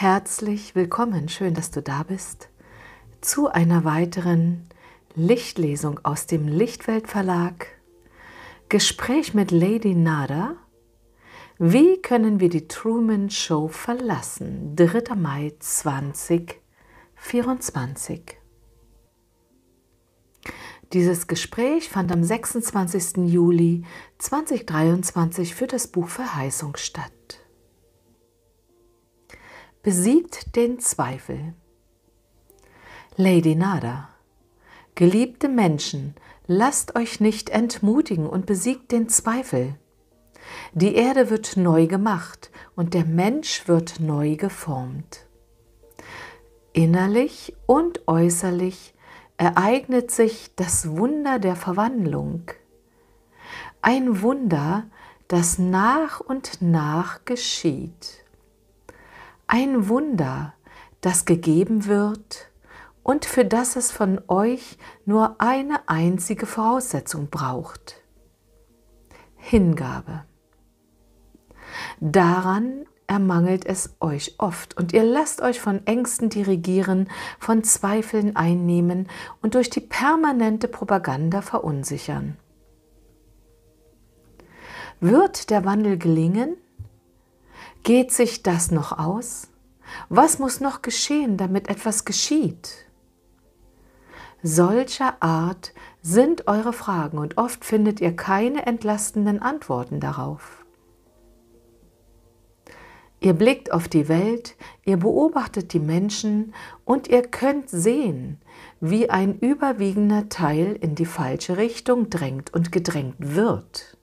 Herzlich willkommen, schön, dass du da bist, zu einer weiteren Lichtlesung aus dem Lichtwelt Verlag. Gespräch mit Lady Nada. Wie können wir die Truman Show verlassen? 3. Mai 2024. Dieses Gespräch fand am 26. Juli 2023 für das Buch Verheißung statt. Besiegt den Zweifel. Lady Nada, geliebte Menschen, lasst euch nicht entmutigen und besiegt den Zweifel. Die Erde wird neu gemacht und der Mensch wird neu geformt. Innerlich und äußerlich ereignet sich das Wunder der Verwandlung. Ein Wunder, das nach und nach geschieht ein Wunder, das gegeben wird und für das es von euch nur eine einzige Voraussetzung braucht. Hingabe. Daran ermangelt es euch oft und ihr lasst euch von Ängsten dirigieren, von Zweifeln einnehmen und durch die permanente Propaganda verunsichern. Wird der Wandel gelingen? Geht sich das noch aus? Was muss noch geschehen, damit etwas geschieht? Solcher Art sind eure Fragen und oft findet ihr keine entlastenden Antworten darauf. Ihr blickt auf die Welt, ihr beobachtet die Menschen und ihr könnt sehen, wie ein überwiegender Teil in die falsche Richtung drängt und gedrängt wird.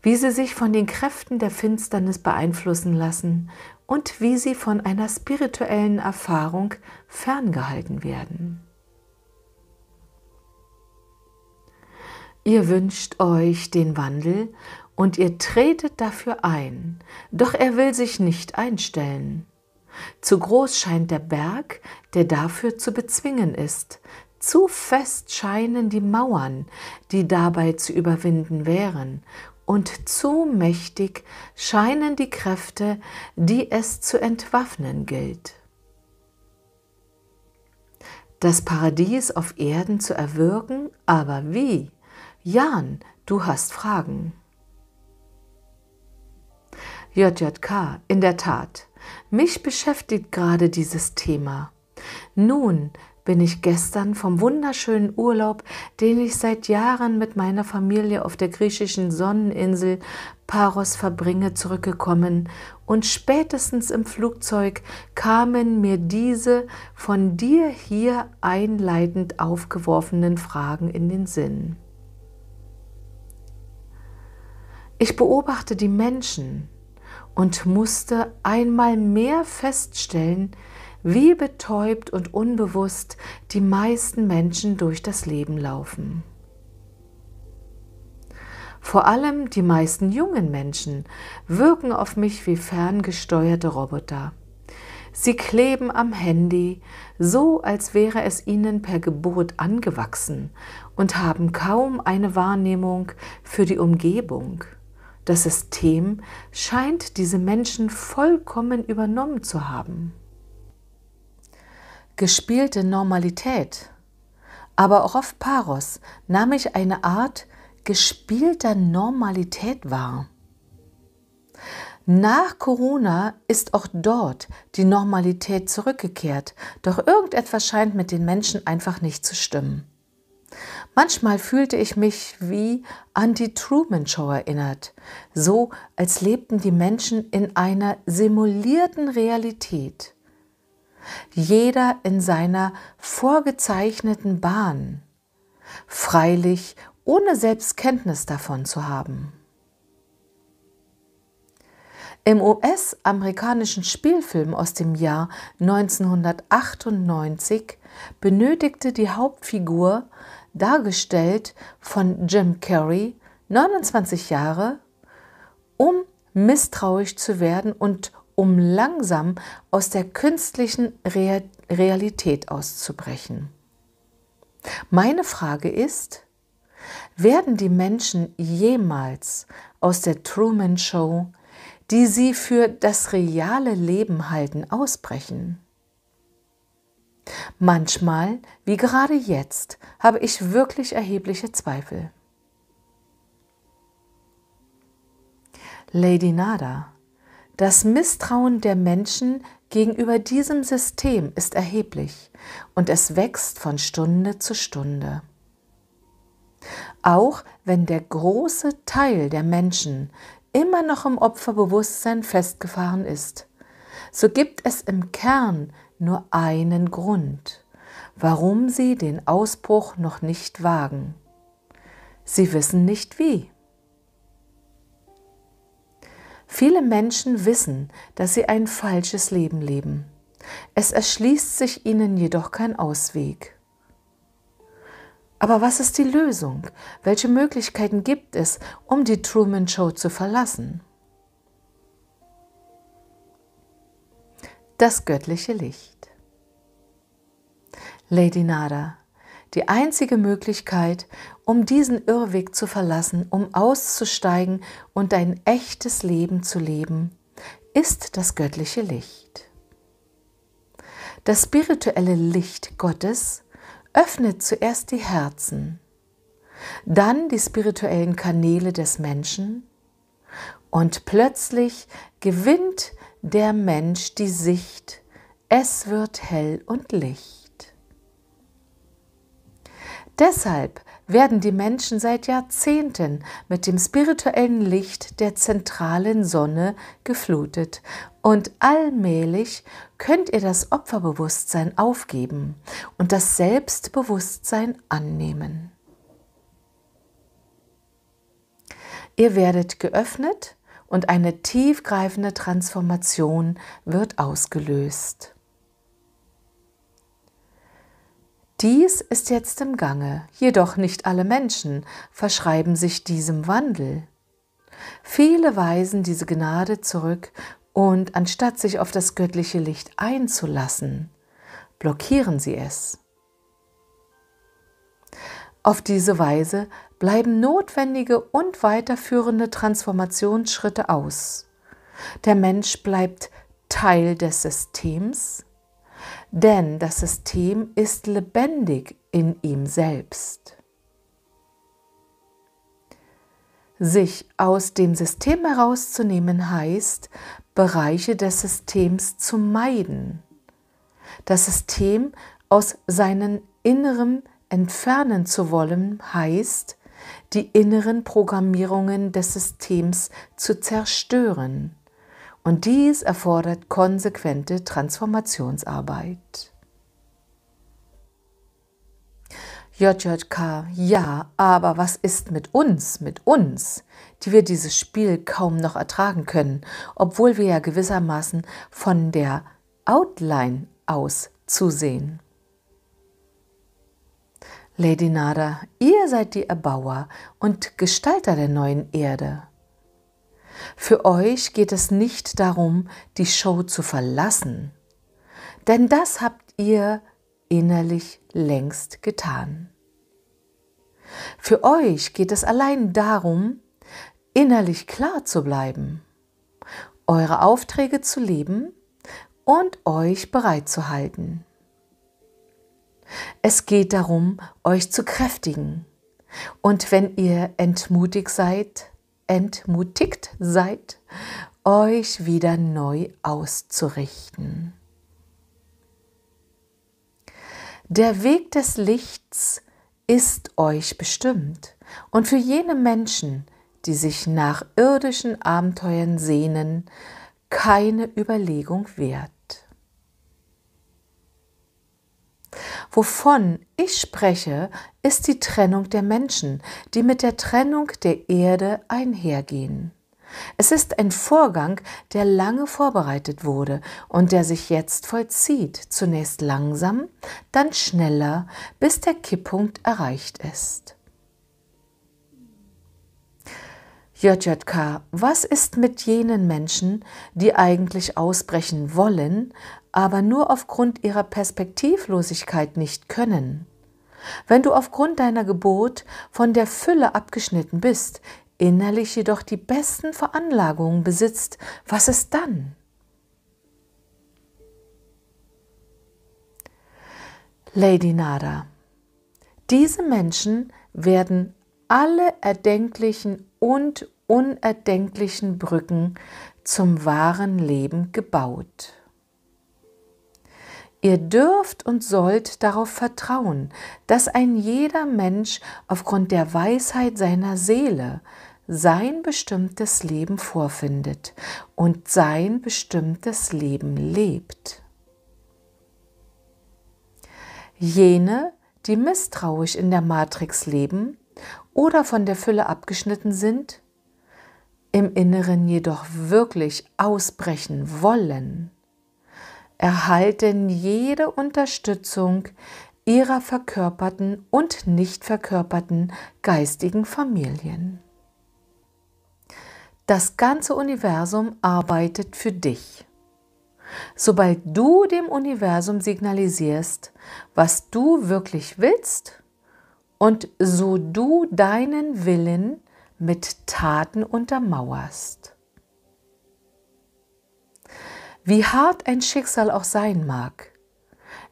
Wie sie sich von den Kräften der Finsternis beeinflussen lassen und wie sie von einer spirituellen Erfahrung ferngehalten werden. Ihr wünscht euch den Wandel und ihr tretet dafür ein, doch er will sich nicht einstellen. Zu groß scheint der Berg, der dafür zu bezwingen ist, zu fest scheinen die Mauern, die dabei zu überwinden wären, und zu mächtig scheinen die Kräfte, die es zu entwaffnen gilt. Das Paradies auf Erden zu erwürgen, aber wie? Jan, du hast Fragen. JJK, in der Tat, mich beschäftigt gerade dieses Thema. Nun, bin ich gestern vom wunderschönen Urlaub, den ich seit Jahren mit meiner Familie auf der griechischen Sonneninsel Paros verbringe, zurückgekommen und spätestens im Flugzeug kamen mir diese von dir hier einleitend aufgeworfenen Fragen in den Sinn. Ich beobachte die Menschen und musste einmal mehr feststellen, wie betäubt und unbewusst die meisten Menschen durch das Leben laufen. Vor allem die meisten jungen Menschen wirken auf mich wie ferngesteuerte Roboter. Sie kleben am Handy, so als wäre es ihnen per Geburt angewachsen und haben kaum eine Wahrnehmung für die Umgebung. Das System scheint diese Menschen vollkommen übernommen zu haben gespielte Normalität, aber auch auf Paros nahm ich eine Art gespielter Normalität wahr. Nach Corona ist auch dort die Normalität zurückgekehrt, doch irgendetwas scheint mit den Menschen einfach nicht zu stimmen. Manchmal fühlte ich mich wie an die Truman Show erinnert, so als lebten die Menschen in einer simulierten Realität jeder in seiner vorgezeichneten Bahn, freilich ohne Selbstkenntnis davon zu haben. Im US-amerikanischen Spielfilm aus dem Jahr 1998 benötigte die Hauptfigur, dargestellt von Jim Carrey, 29 Jahre, um misstrauisch zu werden und um langsam aus der künstlichen Realität auszubrechen. Meine Frage ist, werden die Menschen jemals aus der Truman Show, die sie für das reale Leben halten, ausbrechen? Manchmal, wie gerade jetzt, habe ich wirklich erhebliche Zweifel. Lady Nada, das Misstrauen der Menschen gegenüber diesem System ist erheblich und es wächst von Stunde zu Stunde. Auch wenn der große Teil der Menschen immer noch im Opferbewusstsein festgefahren ist, so gibt es im Kern nur einen Grund, warum sie den Ausbruch noch nicht wagen. Sie wissen nicht wie. Viele Menschen wissen, dass sie ein falsches Leben leben. Es erschließt sich ihnen jedoch kein Ausweg. Aber was ist die Lösung? Welche Möglichkeiten gibt es, um die Truman Show zu verlassen? Das göttliche Licht. Lady Nada, die einzige Möglichkeit, um diesen Irrweg zu verlassen, um auszusteigen und ein echtes Leben zu leben, ist das göttliche Licht. Das spirituelle Licht Gottes öffnet zuerst die Herzen, dann die spirituellen Kanäle des Menschen und plötzlich gewinnt der Mensch die Sicht, es wird hell und licht. Deshalb werden die Menschen seit Jahrzehnten mit dem spirituellen Licht der zentralen Sonne geflutet. Und allmählich könnt ihr das Opferbewusstsein aufgeben und das Selbstbewusstsein annehmen. Ihr werdet geöffnet und eine tiefgreifende Transformation wird ausgelöst. Dies ist jetzt im Gange, jedoch nicht alle Menschen verschreiben sich diesem Wandel. Viele weisen diese Gnade zurück und anstatt sich auf das göttliche Licht einzulassen, blockieren sie es. Auf diese Weise bleiben notwendige und weiterführende Transformationsschritte aus. Der Mensch bleibt Teil des Systems, denn das System ist lebendig in ihm selbst. Sich aus dem System herauszunehmen heißt, Bereiche des Systems zu meiden, das System aus seinem Inneren entfernen zu wollen, heißt, die inneren Programmierungen des Systems zu zerstören. Und dies erfordert konsequente Transformationsarbeit. JJK, ja, aber was ist mit uns, mit uns, die wir dieses Spiel kaum noch ertragen können, obwohl wir ja gewissermaßen von der Outline aus zusehen? Lady Nada, ihr seid die Erbauer und Gestalter der neuen Erde. Für euch geht es nicht darum, die Show zu verlassen, denn das habt ihr innerlich längst getan. Für euch geht es allein darum, innerlich klar zu bleiben, eure Aufträge zu leben und euch bereit zu halten. Es geht darum, euch zu kräftigen. Und wenn ihr entmutigt seid, entmutigt seid, euch wieder neu auszurichten. Der Weg des Lichts ist euch bestimmt und für jene Menschen, die sich nach irdischen Abenteuern sehnen, keine Überlegung wert. Wovon ich spreche, ist die Trennung der Menschen, die mit der Trennung der Erde einhergehen. Es ist ein Vorgang, der lange vorbereitet wurde und der sich jetzt vollzieht, zunächst langsam, dann schneller, bis der Kipppunkt erreicht ist. JJK, was ist mit jenen Menschen, die eigentlich ausbrechen wollen, aber nur aufgrund ihrer Perspektivlosigkeit nicht können? Wenn du aufgrund deiner Geburt von der Fülle abgeschnitten bist, innerlich jedoch die besten Veranlagungen besitzt, was ist dann? Lady Nada, diese Menschen werden alle erdenklichen und unerdenklichen Brücken zum wahren Leben gebaut. Ihr dürft und sollt darauf vertrauen, dass ein jeder Mensch aufgrund der Weisheit seiner Seele sein bestimmtes Leben vorfindet und sein bestimmtes Leben lebt. Jene, die misstrauisch in der Matrix leben, oder von der Fülle abgeschnitten sind, im Inneren jedoch wirklich ausbrechen wollen, erhalten jede Unterstützung ihrer verkörperten und nicht verkörperten geistigen Familien. Das ganze Universum arbeitet für dich. Sobald du dem Universum signalisierst, was du wirklich willst, und so du deinen Willen mit Taten untermauerst. Wie hart ein Schicksal auch sein mag,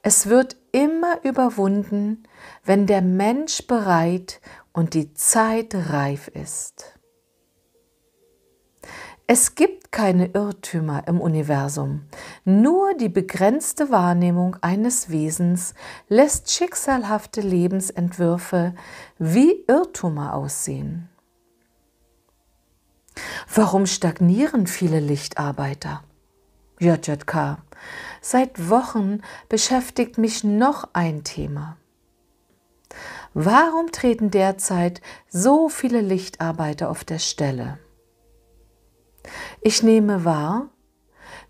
es wird immer überwunden, wenn der Mensch bereit und die Zeit reif ist. Es gibt keine Irrtümer im Universum. Nur die begrenzte Wahrnehmung eines Wesens lässt schicksalhafte Lebensentwürfe wie Irrtümer aussehen. Warum stagnieren viele Lichtarbeiter? JJK. Seit Wochen beschäftigt mich noch ein Thema. Warum treten derzeit so viele Lichtarbeiter auf der Stelle? Ich nehme wahr,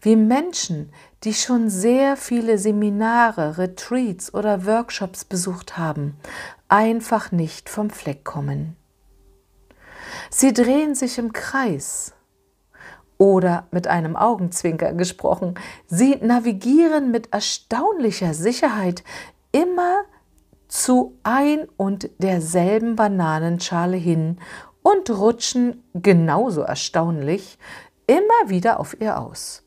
wie Menschen, die schon sehr viele Seminare, Retreats oder Workshops besucht haben, einfach nicht vom Fleck kommen. Sie drehen sich im Kreis oder mit einem Augenzwinker gesprochen, sie navigieren mit erstaunlicher Sicherheit immer zu ein und derselben Bananenschale hin und rutschen genauso erstaunlich immer wieder auf ihr aus.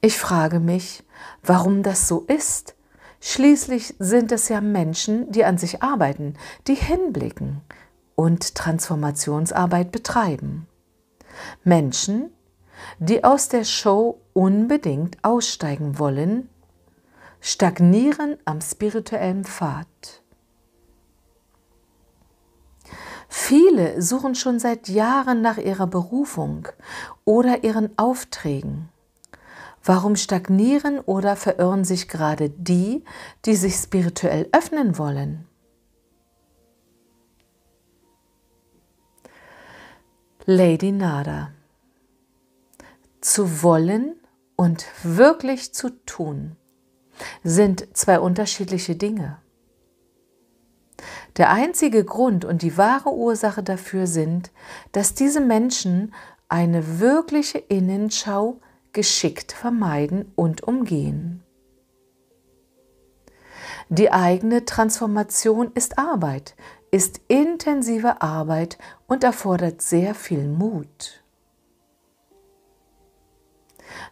Ich frage mich, warum das so ist. Schließlich sind es ja Menschen, die an sich arbeiten, die hinblicken und Transformationsarbeit betreiben. Menschen, die aus der Show unbedingt aussteigen wollen, stagnieren am spirituellen Pfad. Viele suchen schon seit Jahren nach ihrer Berufung oder ihren Aufträgen. Warum stagnieren oder verirren sich gerade die, die sich spirituell öffnen wollen? Lady Nada. Zu wollen und wirklich zu tun sind zwei unterschiedliche Dinge. Der einzige Grund und die wahre Ursache dafür sind, dass diese Menschen eine wirkliche Innenschau geschickt vermeiden und umgehen. Die eigene Transformation ist Arbeit, ist intensive Arbeit und erfordert sehr viel Mut.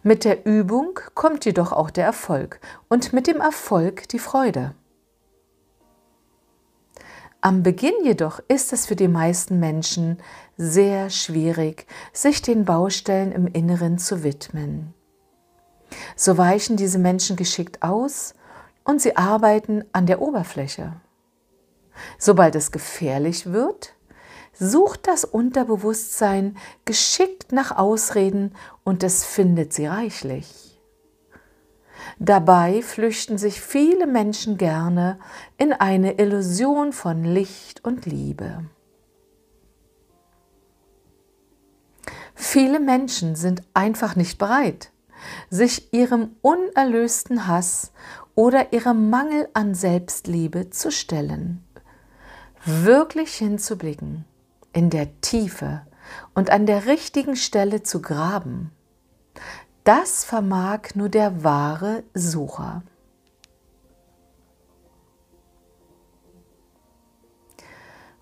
Mit der Übung kommt jedoch auch der Erfolg und mit dem Erfolg die Freude. Am Beginn jedoch ist es für die meisten Menschen sehr schwierig, sich den Baustellen im Inneren zu widmen. So weichen diese Menschen geschickt aus und sie arbeiten an der Oberfläche. Sobald es gefährlich wird, sucht das Unterbewusstsein geschickt nach Ausreden und es findet sie reichlich. Dabei flüchten sich viele Menschen gerne in eine Illusion von Licht und Liebe. Viele Menschen sind einfach nicht bereit, sich ihrem unerlösten Hass oder ihrem Mangel an Selbstliebe zu stellen, wirklich hinzublicken, in der Tiefe und an der richtigen Stelle zu graben das vermag nur der wahre Sucher.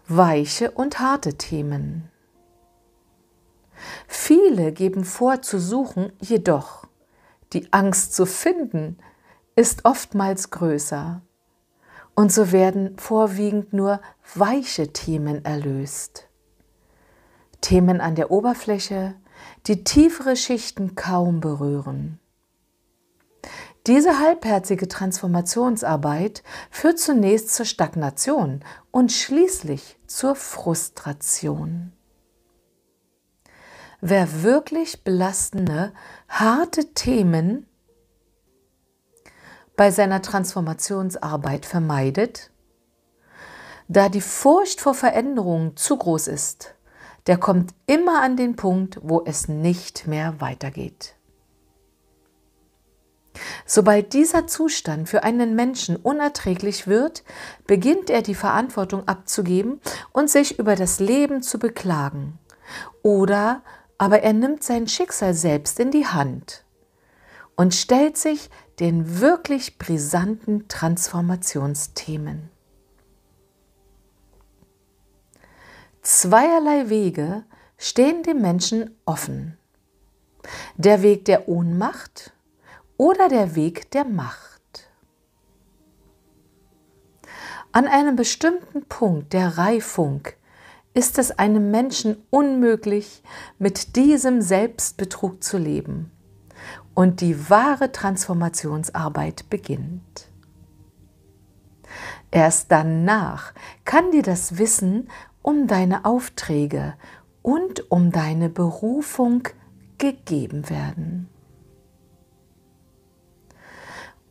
Weiche und harte Themen. Viele geben vor zu suchen, jedoch die Angst zu finden ist oftmals größer. Und so werden vorwiegend nur weiche Themen erlöst. Themen an der Oberfläche, die tiefere Schichten kaum berühren. Diese halbherzige Transformationsarbeit führt zunächst zur Stagnation und schließlich zur Frustration. Wer wirklich belastende, harte Themen bei seiner Transformationsarbeit vermeidet, da die Furcht vor Veränderungen zu groß ist, der kommt immer an den Punkt, wo es nicht mehr weitergeht. Sobald dieser Zustand für einen Menschen unerträglich wird, beginnt er die Verantwortung abzugeben und sich über das Leben zu beklagen. Oder aber er nimmt sein Schicksal selbst in die Hand und stellt sich den wirklich brisanten Transformationsthemen. zweierlei Wege stehen dem Menschen offen. Der Weg der Ohnmacht oder der Weg der Macht. An einem bestimmten Punkt der Reifung ist es einem Menschen unmöglich, mit diesem Selbstbetrug zu leben. Und die wahre Transformationsarbeit beginnt. Erst danach kann dir das Wissen um deine Aufträge und um deine Berufung gegeben werden.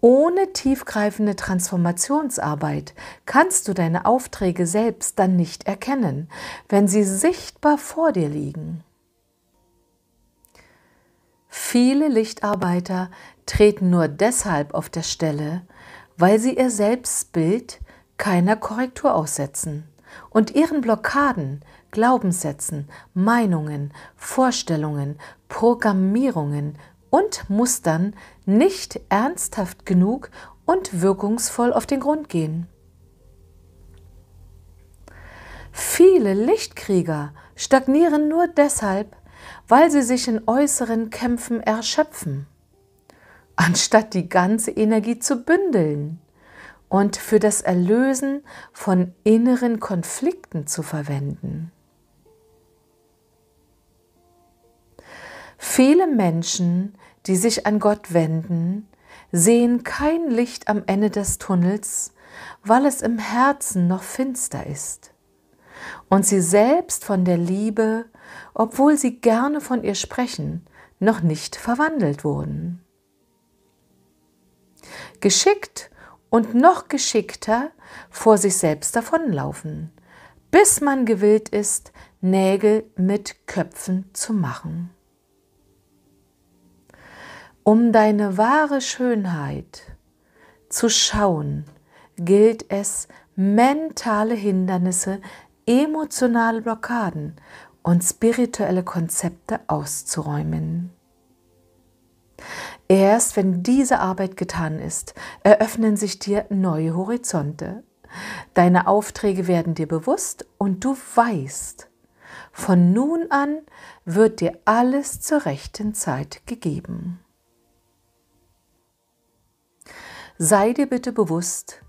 Ohne tiefgreifende Transformationsarbeit kannst du deine Aufträge selbst dann nicht erkennen, wenn sie sichtbar vor dir liegen. Viele Lichtarbeiter treten nur deshalb auf der Stelle, weil sie ihr Selbstbild keiner Korrektur aussetzen und ihren Blockaden, Glaubenssätzen, Meinungen, Vorstellungen, Programmierungen und Mustern nicht ernsthaft genug und wirkungsvoll auf den Grund gehen. Viele Lichtkrieger stagnieren nur deshalb, weil sie sich in äußeren Kämpfen erschöpfen, anstatt die ganze Energie zu bündeln und für das Erlösen von inneren Konflikten zu verwenden. Viele Menschen, die sich an Gott wenden, sehen kein Licht am Ende des Tunnels, weil es im Herzen noch finster ist. Und sie selbst von der Liebe, obwohl sie gerne von ihr sprechen, noch nicht verwandelt wurden. Geschickt und noch geschickter vor sich selbst davonlaufen, bis man gewillt ist, Nägel mit Köpfen zu machen. Um deine wahre Schönheit zu schauen, gilt es, mentale Hindernisse, emotionale Blockaden und spirituelle Konzepte auszuräumen. Erst wenn diese Arbeit getan ist, eröffnen sich dir neue Horizonte. Deine Aufträge werden dir bewusst und du weißt, von nun an wird dir alles zur rechten Zeit gegeben. Sei dir bitte bewusst,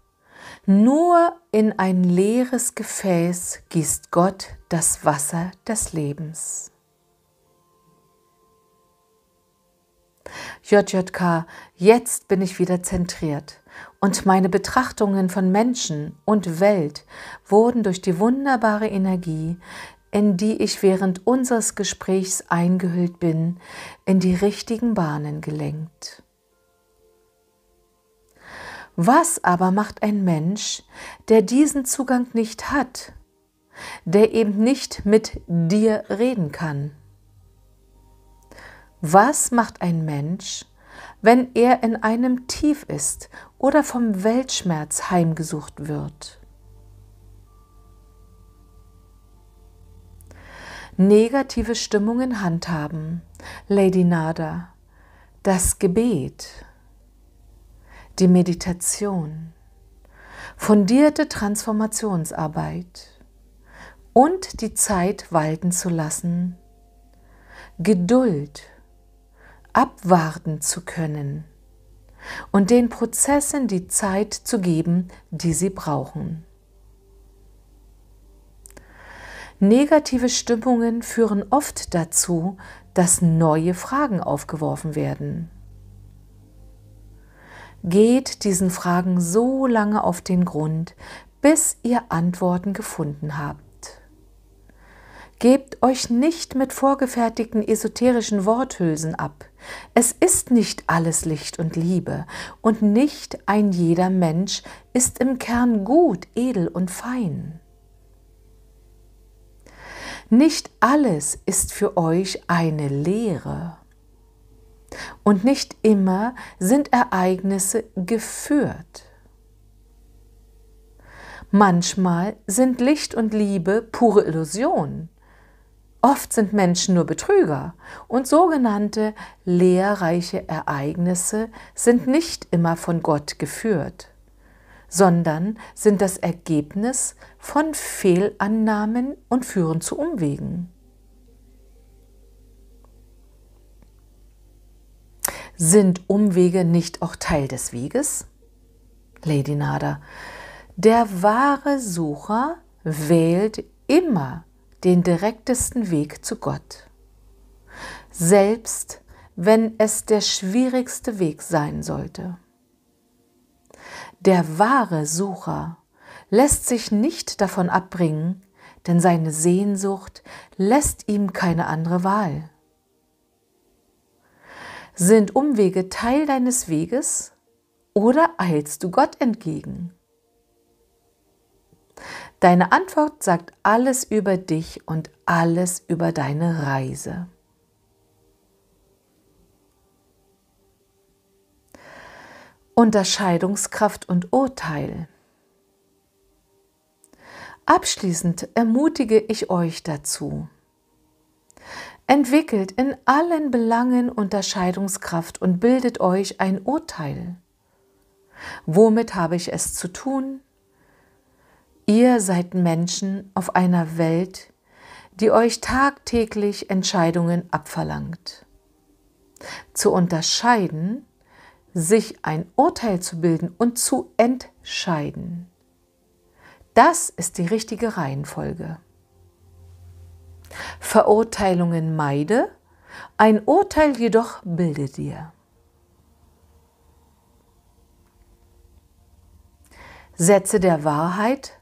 nur in ein leeres Gefäß gießt Gott das Wasser des Lebens. JJK, jetzt bin ich wieder zentriert. Und meine Betrachtungen von Menschen und Welt wurden durch die wunderbare Energie, in die ich während unseres Gesprächs eingehüllt bin, in die richtigen Bahnen gelenkt. Was aber macht ein Mensch, der diesen Zugang nicht hat, der eben nicht mit dir reden kann? Was macht ein Mensch, wenn er in einem Tief ist oder vom Weltschmerz heimgesucht wird? Negative Stimmungen handhaben. Lady Nada. Das Gebet. Die Meditation. Fundierte Transformationsarbeit. Und die Zeit walten zu lassen. Geduld abwarten zu können und den Prozessen die Zeit zu geben, die sie brauchen. Negative Stimmungen führen oft dazu, dass neue Fragen aufgeworfen werden. Geht diesen Fragen so lange auf den Grund, bis ihr Antworten gefunden habt. Gebt euch nicht mit vorgefertigten esoterischen Worthülsen ab. Es ist nicht alles Licht und Liebe, und nicht ein jeder Mensch ist im Kern gut, edel und fein. Nicht alles ist für euch eine Lehre. Und nicht immer sind Ereignisse geführt. Manchmal sind Licht und Liebe pure Illusion Oft sind Menschen nur Betrüger und sogenannte lehrreiche Ereignisse sind nicht immer von Gott geführt, sondern sind das Ergebnis von Fehlannahmen und führen zu Umwegen. Sind Umwege nicht auch Teil des Weges? Lady Nada, der wahre Sucher wählt immer den direktesten Weg zu Gott. Selbst wenn es der schwierigste Weg sein sollte. Der wahre Sucher lässt sich nicht davon abbringen, denn seine Sehnsucht lässt ihm keine andere Wahl. Sind Umwege Teil deines Weges oder eilst du Gott entgegen? Deine Antwort sagt alles über dich und alles über deine Reise. Unterscheidungskraft und Urteil. Abschließend ermutige ich euch dazu. Entwickelt in allen Belangen Unterscheidungskraft und bildet euch ein Urteil. Womit habe ich es zu tun? Ihr seid Menschen auf einer Welt, die euch tagtäglich Entscheidungen abverlangt. Zu unterscheiden, sich ein Urteil zu bilden und zu entscheiden. Das ist die richtige Reihenfolge. Verurteilungen meide, ein Urteil jedoch bilde dir. Sätze der Wahrheit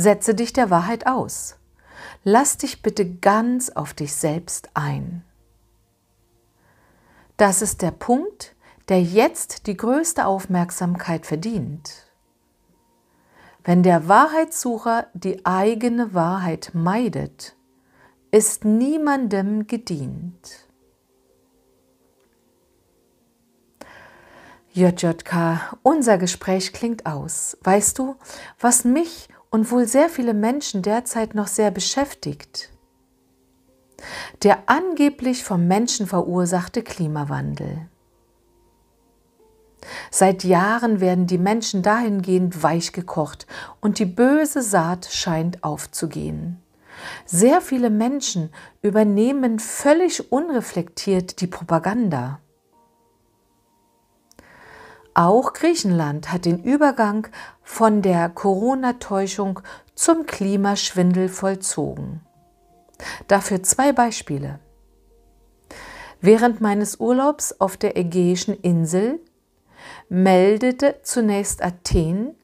Setze dich der Wahrheit aus. Lass dich bitte ganz auf dich selbst ein. Das ist der Punkt, der jetzt die größte Aufmerksamkeit verdient. Wenn der Wahrheitssucher die eigene Wahrheit meidet, ist niemandem gedient. JJK, unser Gespräch klingt aus. Weißt du, was mich und wohl sehr viele Menschen derzeit noch sehr beschäftigt. Der angeblich vom Menschen verursachte Klimawandel. Seit Jahren werden die Menschen dahingehend weichgekocht und die böse Saat scheint aufzugehen. Sehr viele Menschen übernehmen völlig unreflektiert die Propaganda. Auch Griechenland hat den Übergang von der Corona-Täuschung zum Klimaschwindel vollzogen. Dafür zwei Beispiele. Während meines Urlaubs auf der Ägäischen Insel meldete zunächst Athen,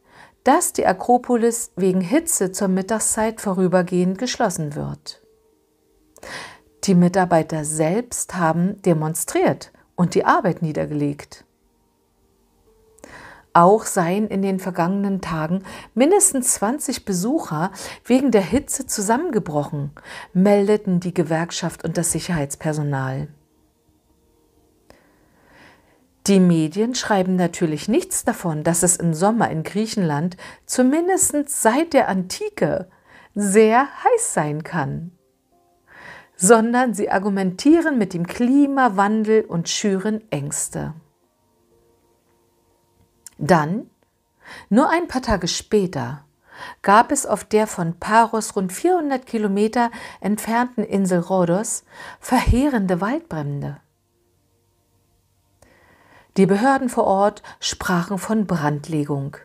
dass die Akropolis wegen Hitze zur Mittagszeit vorübergehend geschlossen wird. Die Mitarbeiter selbst haben demonstriert und die Arbeit niedergelegt auch seien in den vergangenen Tagen mindestens 20 Besucher wegen der Hitze zusammengebrochen, meldeten die Gewerkschaft und das Sicherheitspersonal. Die Medien schreiben natürlich nichts davon, dass es im Sommer in Griechenland zumindest seit der Antike sehr heiß sein kann, sondern sie argumentieren mit dem Klimawandel und schüren Ängste. Dann, nur ein paar Tage später, gab es auf der von Paros rund 400 Kilometer entfernten Insel Rhodos verheerende Waldbrände. Die Behörden vor Ort sprachen von Brandlegung.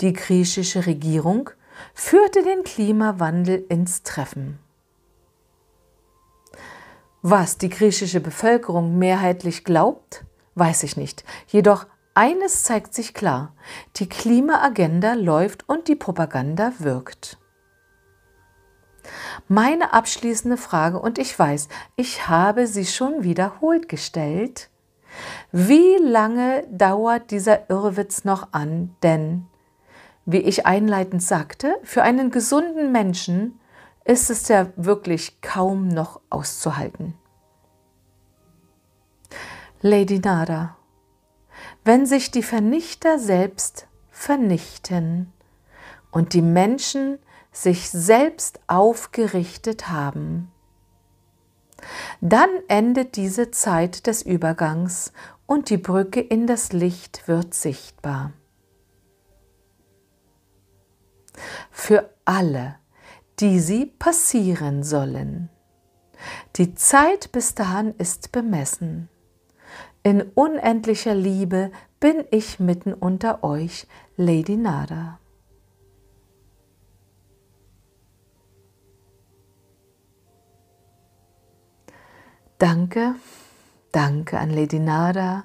Die griechische Regierung führte den Klimawandel ins Treffen. Was die griechische Bevölkerung mehrheitlich glaubt, weiß ich nicht. Jedoch eines zeigt sich klar, die Klimaagenda läuft und die Propaganda wirkt. Meine abschließende Frage, und ich weiß, ich habe sie schon wiederholt gestellt, wie lange dauert dieser Irrwitz noch an? Denn, wie ich einleitend sagte, für einen gesunden Menschen ist es ja wirklich kaum noch auszuhalten. Lady Nada wenn sich die Vernichter selbst vernichten und die Menschen sich selbst aufgerichtet haben. Dann endet diese Zeit des Übergangs und die Brücke in das Licht wird sichtbar. Für alle, die sie passieren sollen. Die Zeit bis dahin ist bemessen. In unendlicher Liebe bin ich mitten unter euch, Lady Nada. Danke, danke an Lady Nada